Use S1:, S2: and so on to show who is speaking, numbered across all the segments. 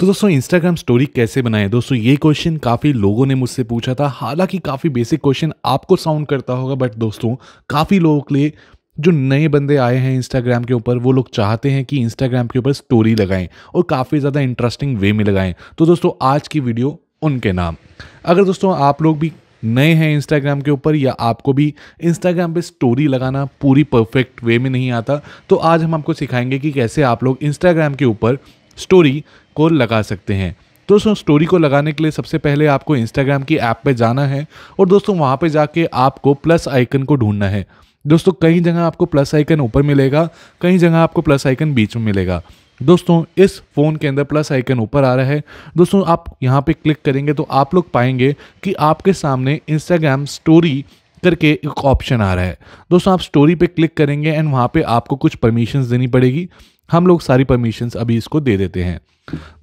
S1: तो दोस्तों Instagram story कैसे बनाएं दोस्तों ये क्वेश्चन काफ़ी लोगों ने मुझसे पूछा था हालांकि काफ़ी बेसिक क्वेश्चन आपको साउंड करता होगा बट दोस्तों काफ़ी लोगों के लिए जो नए बंदे आए हैं इंस्टाग्राम के ऊपर वो लोग चाहते हैं कि इंस्टाग्राम के ऊपर स्टोरी लगाएं और काफ़ी ज़्यादा इंटरेस्टिंग वे में लगाएं तो दोस्तों आज की वीडियो उनके नाम अगर दोस्तों आप लोग भी नए हैं इंस्टाग्राम के ऊपर या आपको भी इंस्टाग्राम पे स्टोरी लगाना पूरी परफेक्ट वे में नहीं आता तो आज हम आपको सिखाएंगे कि कैसे आप लोग इंस्टाग्राम के ऊपर स्टोरी को लगा सकते हैं दोस्तों स्टोरी को लगाने के लिए सबसे पहले आपको इंस्टाग्राम की ऐप पे जाना है और दोस्तों वहाँ पे जाके आपको प्लस आइकन को ढूंढना है दोस्तों कई जगह आपको प्लस आइकन ऊपर मिलेगा कई जगह आपको प्लस आइकन बीच में मिलेगा दोस्तों इस फ़ोन के अंदर प्लस आइकन ऊपर आ रहा है दोस्तों आप यहाँ पे क्लिक करेंगे तो आप लोग पाएंगे कि आपके सामने इंस्टाग्राम स्टोरी करके एक ऑप्शन आ रहा है दोस्तों आप स्टोरी पे क्लिक करेंगे एंड वहाँ पे आपको कुछ परमिशंस देनी पड़ेगी हम लोग सारी परमिशंस अभी इसको दे देते हैं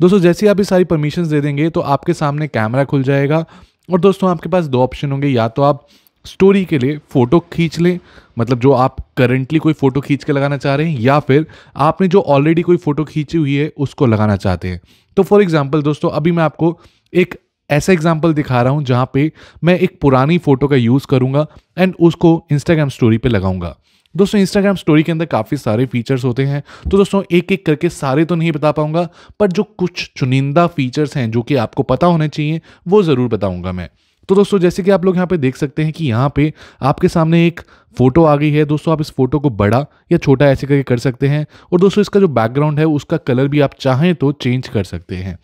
S1: दोस्तों जैसे आप ये सारी परमिशंस दे देंगे तो आपके सामने कैमरा खुल जाएगा और दोस्तों आपके पास दो ऑप्शन होंगे या तो आप स्टोरी के लिए फ़ोटो खींच लें मतलब जो आप करंटली कोई फ़ोटो खींच के लगाना चाह रहे हैं या फिर आपने जो ऑलरेडी कोई फ़ोटो खींची हुई है उसको लगाना चाहते हैं तो फॉर एग्जाम्पल दोस्तों अभी मैं आपको एक ऐसा एग्जाम्पल दिखा रहा हूँ जहाँ पे मैं एक पुरानी फ़ोटो का यूज़ करूँगा एंड उसको इंस्टाग्राम स्टोरी पे लगाऊंगा दोस्तों इंस्टाग्राम स्टोरी के अंदर काफ़ी सारे फीचर्स होते हैं तो दोस्तों एक एक करके सारे तो नहीं बता पाऊंगा पर जो कुछ चुनिंदा फीचर्स हैं जो कि आपको पता होने चाहिए वो ज़रूर बताऊंगा मैं तो दोस्तों जैसे कि आप लोग यहाँ पे देख सकते हैं कि यहाँ पे आपके सामने एक फोटो आ गई है दोस्तों आप इस फोटो को बड़ा या छोटा ऐसे करके कर सकते हैं और दोस्तों इसका जो बैकग्राउंड है उसका कलर भी आप चाहें तो चेंज कर सकते हैं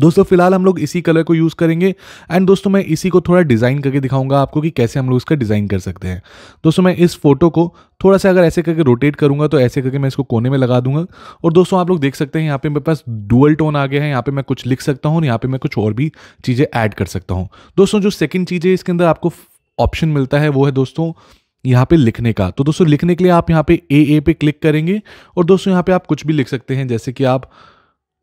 S1: दोस्तों फिलहाल हम लोग इसी कलर को यूज़ करेंगे एंड दोस्तों मैं इसी को थोड़ा डिज़ाइन करके दिखाऊंगा आपको कि कैसे हम लोग इसका डिज़ाइन कर सकते हैं दोस्तों मैं इस फोटो को थोड़ा सा अगर ऐसे करके रोटेट करूंगा तो ऐसे करके मैं इसको कोने में लगा दूंगा और दोस्तों आप लोग देख सकते हैं यहाँ पे मेरे पास डुअल टोन आ गया है यहाँ पे मैं कुछ लिख सकता हूँ यहाँ पे मैं कुछ और भी चीज़ें ऐड कर सकता हूँ दोस्तों जो सेकेंड चीज़ है इसके अंदर आपको ऑप्शन मिलता है वो है दोस्तों यहाँ पे लिखने का तो दोस्तों लिखने के लिए आप यहाँ पे ए ए पे क्लिक करेंगे और दोस्तों यहाँ पे आप कुछ भी लिख सकते हैं जैसे कि आप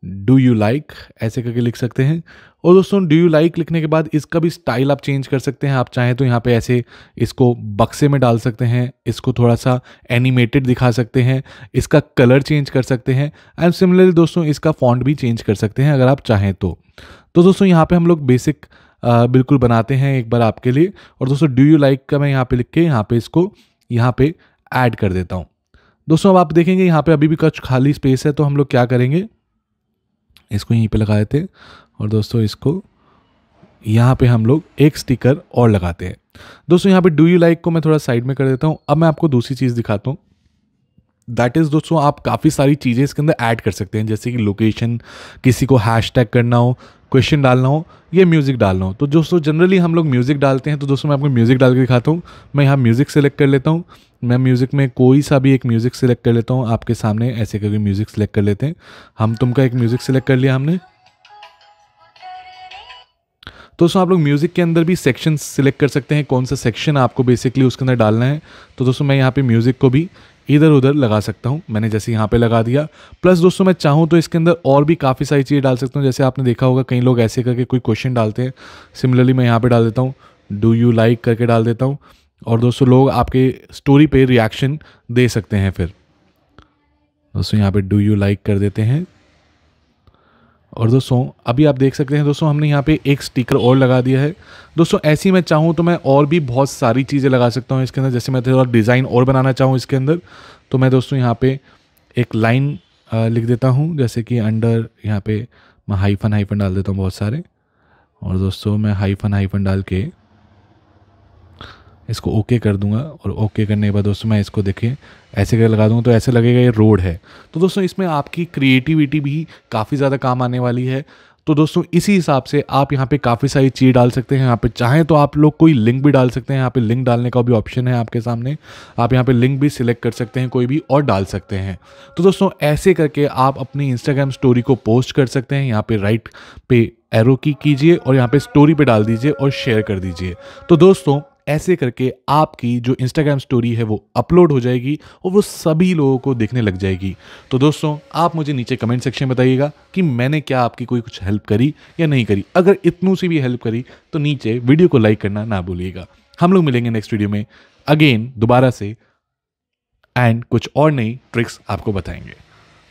S1: डू यू लाइक ऐसे करके लिख सकते हैं और दोस्तों डू यू लाइक लिखने के बाद इसका भी स्टाइल आप चेंज कर सकते हैं आप चाहें तो यहाँ पे ऐसे इसको बक्से में डाल सकते हैं इसको थोड़ा सा एनिमेटेड दिखा सकते हैं इसका कलर चेंज कर सकते हैं एंड सिमिलरली दोस्तों इसका फॉन्ट भी चेंज कर सकते हैं अगर आप चाहें तो तो दोस्तों यहाँ पर हम लोग बेसिक बिल्कुल बनाते हैं एक बार आपके लिए और दोस्तों डू यू लाइक का मैं यहाँ पर लिख के यहाँ पर इसको यहाँ पर ऐड कर देता हूँ दोस्तों अब आप देखेंगे यहाँ पे अभी भी कुछ खाली स्पेस है तो हम लोग क्या करेंगे इसको यहीं पे लगाए थे और दोस्तों इसको यहाँ पे हम लोग एक स्टिकर और लगाते हैं दोस्तों यहाँ पे डू यू लाइक को मैं थोड़ा साइड में कर देता हूँ अब मैं आपको दूसरी चीज़ दिखाता हूँ दैट इज़ दोस्तों आप काफ़ी सारी चीज़ें इसके अंदर ऐड कर सकते हैं जैसे कि लोकेशन किसी को हैश टैग करना हो क्वेश्चन डालना हो या म्यूज़िक डालना हो तो दोस्तों जनरली हम लोग म्यूज़िक डालते हैं तो दोस्तों मैं आपको म्यूज़िक डाल के दिखाता हूँ मैं यहाँ म्यूज़िक सेलेक्ट कर लेता हूँ मैं म्यूज़िक में कोई सा भी एक म्यूज़िक सेलेक्ट कर लेता हूँ आपके सामने ऐसे करके म्यूज़िक सेलेक्ट कर लेते हैं हम तुम का एक म्यूज़िक सेलेक्ट कर लिया हमने तो दोस्तों आप लोग म्यूज़िक के अंदर भी सेक्शन सिलेक्ट कर सकते हैं कौन सा सेक्शन आपको बेसिकली उसके अंदर डालना है तो दोस्तों मैं यहाँ पे म्यूज़िक को भी इधर उधर लगा सकता हूँ मैंने जैसे यहाँ पे लगा दिया प्लस दोस्तों मैं चाहूँ तो इसके अंदर और भी काफ़ी सारी चीज़ें डाल सकता हूँ जैसे आपने देखा होगा कई लोग ऐसे करके कोई क्वेश्चन डालते हैं सिमिलरली मैं यहाँ पर डाल देता हूँ डू यू लाइक करके डाल देता हूँ और दोस्तों लोग आपके स्टोरी पर रिएक्शन दे सकते हैं फिर दोस्तों यहाँ पर डू यू लाइक कर देते हैं और दोस्तों अभी आप देख सकते हैं दोस्तों हमने यहाँ पे एक स्टिकर और लगा दिया है दोस्तों ऐसी मैं चाहूँ तो मैं और भी बहुत सारी चीज़ें लगा सकता हूँ इसके अंदर जैसे मैं थोड़ा डिज़ाइन और बनाना चाहूँ इसके अंदर तो मैं दोस्तों यहाँ पे एक लाइन लिख देता हूँ जैसे कि अंडर यहाँ पे मैं हाईफन हाईफन डाल देता हूँ बहुत सारे और दोस्तों मैं हाईफन हाईफन डाल के इसको ओके कर दूंगा और ओके करने के बाद दोस्तों मैं इसको देखिए ऐसे कर लगा दूँगा तो ऐसे लगेगा ये रोड है तो दोस्तों इसमें आपकी क्रिएटिविटी भी काफ़ी ज़्यादा काम आने वाली है तो दोस्तों इसी हिसाब से आप यहाँ पे काफ़ी सारी चीज़ डाल सकते हैं यहाँ पे चाहें तो आप लोग कोई लिंक भी डाल सकते हैं यहाँ पे लिंक डालने का भी ऑप्शन है आपके सामने आप यहाँ पे लिंक भी सिलेक्ट कर सकते हैं कोई भी और डाल सकते हैं तो दोस्तों ऐसे करके आप अपनी इंस्टाग्राम स्टोरी को पोस्ट कर सकते हैं यहाँ पर राइट पे एरो की कीजिए और यहाँ पर स्टोरी पर डाल दीजिए और शेयर कर दीजिए तो दोस्तों ऐसे करके आपकी जो इंस्टाग्राम स्टोरी है वो अपलोड हो जाएगी और वो सभी लोगों को देखने लग जाएगी तो दोस्तों आप मुझे नीचे कमेंट सेक्शन में बताइएगा कि मैंने क्या आपकी कोई कुछ हेल्प करी या नहीं करी अगर इतनों सी भी हेल्प करी तो नीचे वीडियो को लाइक करना ना भूलिएगा हम लोग मिलेंगे नेक्स्ट वीडियो में अगेन दोबारा से एंड कुछ और नई ट्रिक्स आपको बताएंगे